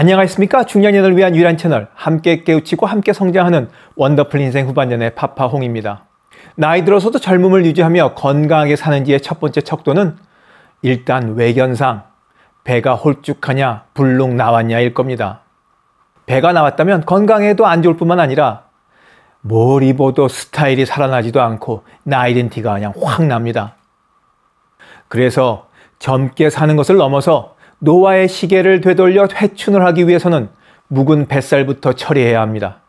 안녕하십니까? 중년인을 위한 유일한 채널, 함께 깨우치고 함께 성장하는 원더풀 인생 후반년의 파파홍입니다. 나이 들어서도 젊음을 유지하며 건강하게 사는지의 첫 번째 척도는 일단 외견상 배가 홀쭉하냐, 불룩 나왔냐일 겁니다. 배가 나왔다면 건강에도 안 좋을 뿐만 아니라 뭘 입어도 스타일이 살아나지도 않고 나이덴티가 그냥 확 납니다. 그래서 젊게 사는 것을 넘어서 노아의 시계를 되돌려 회춘을 하기 위해서는 묵은 뱃살부터 처리해야 합니다.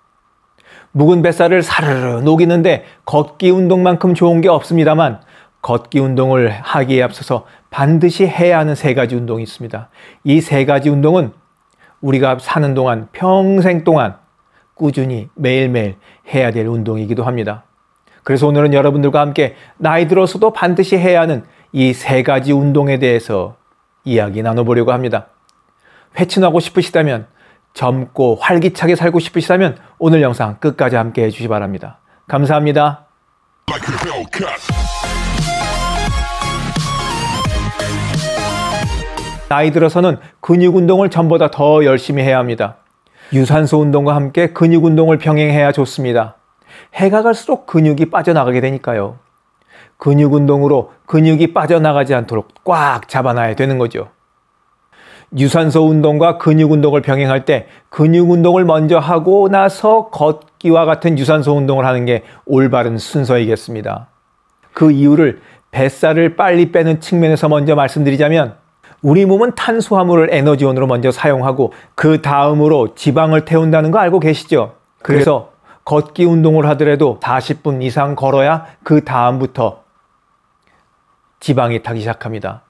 묵은 뱃살을 사르르 녹이는데 걷기 운동만큼 좋은 게 없습니다만 걷기 운동을 하기에 앞서서 반드시 해야 하는 세 가지 운동이 있습니다. 이 세 가지 운동은 우리가 사는 동안 평생 동안 꾸준히 매일매일 해야 될 운동이기도 합니다. 그래서 오늘은 여러분들과 함께 나이 들어서도 반드시 해야 하는 이 세 가지 운동에 대해서 이야기 나눠보려고 합니다. 회친하고 싶으시다면 젊고 활기차게 살고 싶으시다면 오늘 영상 끝까지 함께 해주시 바랍니다. 감사합니다. 나이 들어서는 근육 운동을 전보다 더 열심히 해야 합니다. 유산소 운동과 함께 근육 운동을 병행해야 좋습니다. 해가 갈수록 근육이 빠져나가게 되니까요. 근육 운동으로 근육이 빠져나가지 않도록 꽉 잡아놔야 되는 거죠. 유산소 운동과 근육 운동을 병행할 때 근육 운동을 먼저 하고 나서 걷기와 같은 유산소 운동을 하는 게 올바른 순서이겠습니다. 그 이유를 뱃살을 빨리 빼는 측면에서 먼저 말씀드리자면 우리 몸은 탄수화물을 에너지원으로 먼저 사용하고 그 다음으로 지방을 태운다는 거 알고 계시죠? 그래서 걷기 운동을 하더라도 40분 이상 걸어야 그 다음부터 지방이 타기 시작합니다.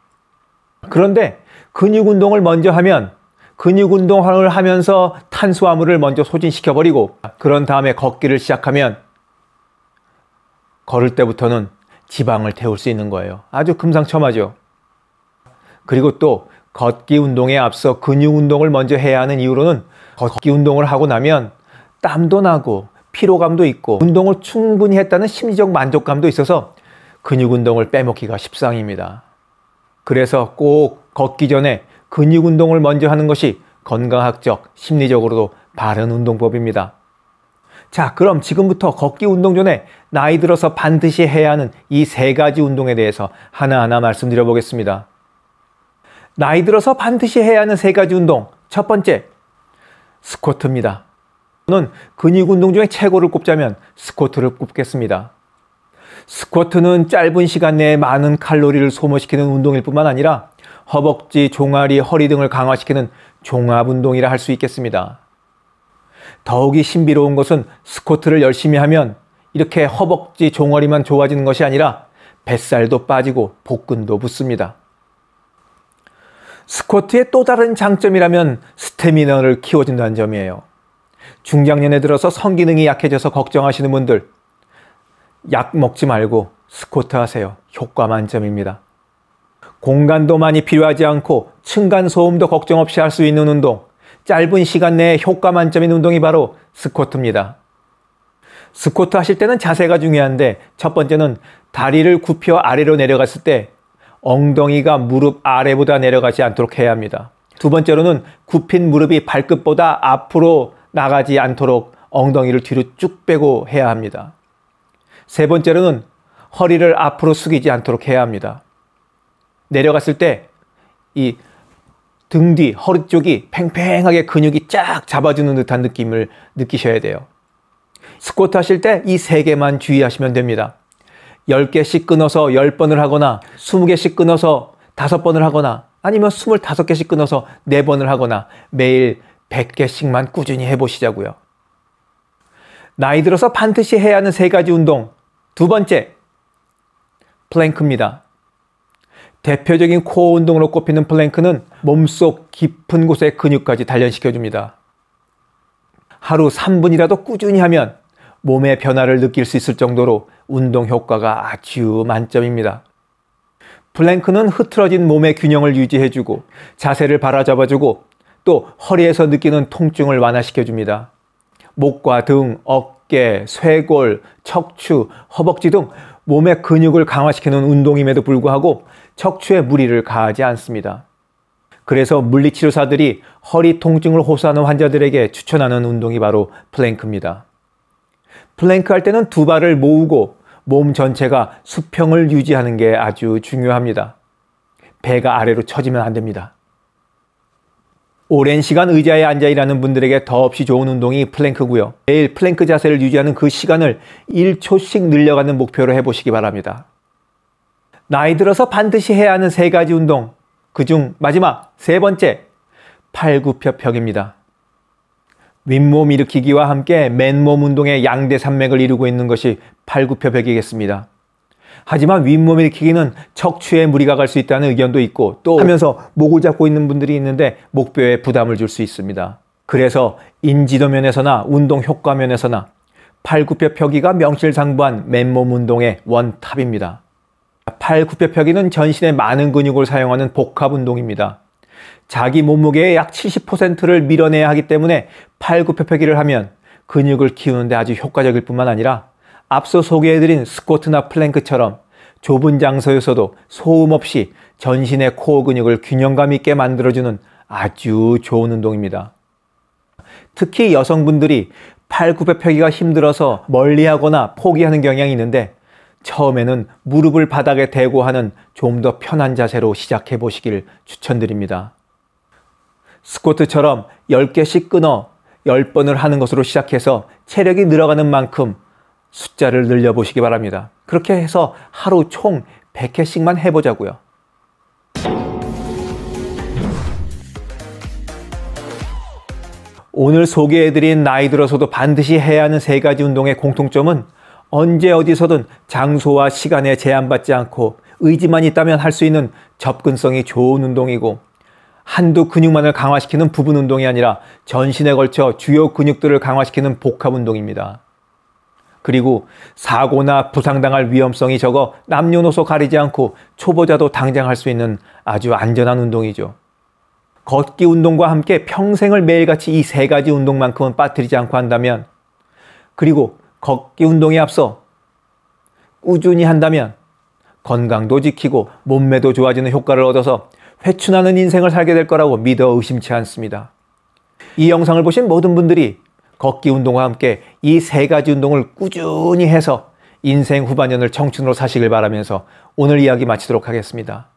그런데 근육 운동을 먼저 하면 근육 운동을 하면서 탄수화물을 먼저 소진시켜버리고 그런 다음에 걷기를 시작하면 걸을 때부터는 지방을 태울 수 있는 거예요. 아주 금상첨화죠. 그리고 또 걷기 운동에 앞서 근육 운동을 먼저 해야 하는 이유로는 걷기 운동을 하고 나면 땀도 나고 피로감도 있고 운동을 충분히 했다는 심리적 만족감도 있어서 근육 운동을 빼먹기가 십상입니다. 그래서 꼭 걷기 전에 근육 운동을 먼저 하는 것이 건강학적, 심리적으로도 바른 운동법입니다. 자, 그럼 지금부터 걷기 운동 전에 나이 들어서 반드시 해야 하는 이 세 가지 운동에 대해서 하나하나 말씀드려 보겠습니다. 나이 들어서 반드시 해야 하는 세 가지 운동. 첫 번째, 스쿼트입니다. 저는 근육 운동 중에 최고를 꼽자면 스쿼트를 꼽겠습니다. 스쿼트는 짧은 시간 내에 많은 칼로리를 소모시키는 운동일 뿐만 아니라 허벅지, 종아리, 허리 등을 강화시키는 종합 운동이라 할 수 있겠습니다. 더욱이 신비로운 것은 스쿼트를 열심히 하면 이렇게 허벅지, 종아리만 좋아지는 것이 아니라 뱃살도 빠지고 복근도 붙습니다. 스쿼트의 또 다른 장점이라면 스태미너를 키워준다는 점이에요. 중장년에 들어서 성기능이 약해져서 걱정하시는 분들, 약 먹지 말고 스쿼트 하세요. 효과 만점입니다. 공간도 많이 필요하지 않고 층간 소음도 걱정 없이 할 수 있는 운동, 짧은 시간 내에 효과 만점인 운동이 바로 스쿼트입니다. 스쿼트 하실 때는 자세가 중요한데 첫 번째는 다리를 굽혀 아래로 내려갔을 때 엉덩이가 무릎 아래보다 내려가지 않도록 해야 합니다. 두 번째로는 굽힌 무릎이 발끝보다 앞으로 나가지 않도록 엉덩이를 뒤로 쭉 빼고 해야 합니다. 세 번째로는 허리를 앞으로 숙이지 않도록 해야 합니다. 내려갔을 때 이 등 뒤, 허리 쪽이 팽팽하게 근육이 쫙 잡아주는 듯한 느낌을 느끼셔야 돼요. 스쿼트 하실 때 이 세 개만 주의하시면 됩니다. 10개씩 끊어서 10번을 하거나 20개씩 끊어서 5번을 하거나 아니면 25개씩 끊어서 4번을 하거나 매일 100개씩만 꾸준히 해보시자고요. 나이 들어서 반드시 해야 하는 세 가지 운동 두 번째, 플랭크입니다. 대표적인 코어 운동으로 꼽히는 플랭크는 몸속 깊은 곳의 근육까지 단련시켜줍니다. 하루 3분이라도 꾸준히 하면 몸의 변화를 느낄 수 있을 정도로 운동 효과가 아주 만점입니다. 플랭크는 흐트러진 몸의 균형을 유지해주고 자세를 바라잡아주고 또 허리에서 느끼는 통증을 완화시켜줍니다. 목과 등, 어깨, 어깨, 쇄골, 척추, 허벅지 등 몸의 근육을 강화시키는 운동임에도 불구하고 척추에 무리를 가하지 않습니다. 그래서 물리치료사들이 허리 통증을 호소하는 환자들에게 추천하는 운동이 바로 플랭크입니다. 플랭크 할 때는 두 발을 모으고 몸 전체가 수평을 유지하는 게 아주 중요합니다. 배가 아래로 처지면 안 됩니다. 오랜 시간 의자에 앉아 일하는 분들에게 더없이 좋은 운동이 플랭크고요. 매일 플랭크 자세를 유지하는 그 시간을 1초씩 늘려가는 목표로 해보시기 바랍니다. 나이 들어서 반드시 해야 하는 세 가지 운동. 그 중 마지막 세 번째, 팔굽혀펴기입니다. 윗몸 일으키기와 함께 맨몸 운동의 양대 산맥을 이루고 있는 것이 팔굽혀펴기겠습니다. 하지만 윗몸 일으키기는 척추에 무리가 갈 수 있다는 의견도 있고 또 하면서 목을 잡고 있는 분들이 있는데 목뼈에 부담을 줄 수 있습니다. 그래서 인지도 면에서나 운동 효과 면에서나 팔굽혀 펴기가 명실상부한 맨몸 운동의 원탑입니다. 팔굽혀 펴기는 전신의 많은 근육을 사용하는 복합 운동입니다. 자기 몸무게의 약 70%를 밀어내야 하기 때문에 팔굽혀 펴기를 하면 근육을 키우는데 아주 효과적일 뿐만 아니라 앞서 소개해드린 스쿼트나 플랭크처럼 좁은 장소에서도 소음 없이 전신의 코어 근육을 균형감 있게 만들어주는 아주 좋은 운동입니다. 특히 여성분들이 팔굽혀펴기가 힘들어서 멀리하거나 포기하는 경향이 있는데 처음에는 무릎을 바닥에 대고 하는 좀 더 편한 자세로 시작해 보시길 추천드립니다. 스쿼트처럼 10개씩 끊어 10번을 하는 것으로 시작해서 체력이 늘어가는 만큼 숫자를 늘려보시기 바랍니다. 그렇게 해서 하루 총 100회씩만 해보자고요. 오늘 소개해드린 나이 들어서도 반드시 해야 하는 세 가지 운동의 공통점은 언제 어디서든 장소와 시간에 제한받지 않고 의지만 있다면 할 수 있는 접근성이 좋은 운동이고 한두 근육만을 강화시키는 부분 운동이 아니라 전신에 걸쳐 주요 근육들을 강화시키는 복합 운동입니다. 그리고 사고나 부상당할 위험성이 적어 남녀노소 가리지 않고 초보자도 당장 할 수 있는 아주 안전한 운동이죠. 걷기 운동과 함께 평생을 매일같이 이 세 가지 운동만큼은 빠뜨리지 않고 한다면, 그리고 걷기 운동에 앞서 꾸준히 한다면 건강도 지키고 몸매도 좋아지는 효과를 얻어서 회춘하는 인생을 살게 될 거라고 믿어 의심치 않습니다. 이 영상을 보신 모든 분들이 걷기 운동과 함께 이 세 가지 운동을 꾸준히 해서 인생 후반년을 청춘으로 사시길 바라면서 오늘 이야기 마치도록 하겠습니다.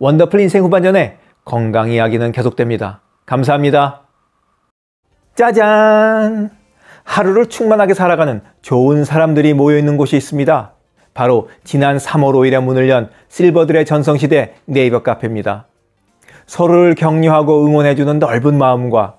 원더풀 인생 후반년에 건강 이야기는 계속됩니다. 감사합니다. 짜잔! 하루를 충만하게 살아가는 좋은 사람들이 모여있는 곳이 있습니다. 바로 지난 3월 5일에 문을 연 실버들의 전성시대 네이버 카페입니다. 서로를 격려하고 응원해주는 넓은 마음과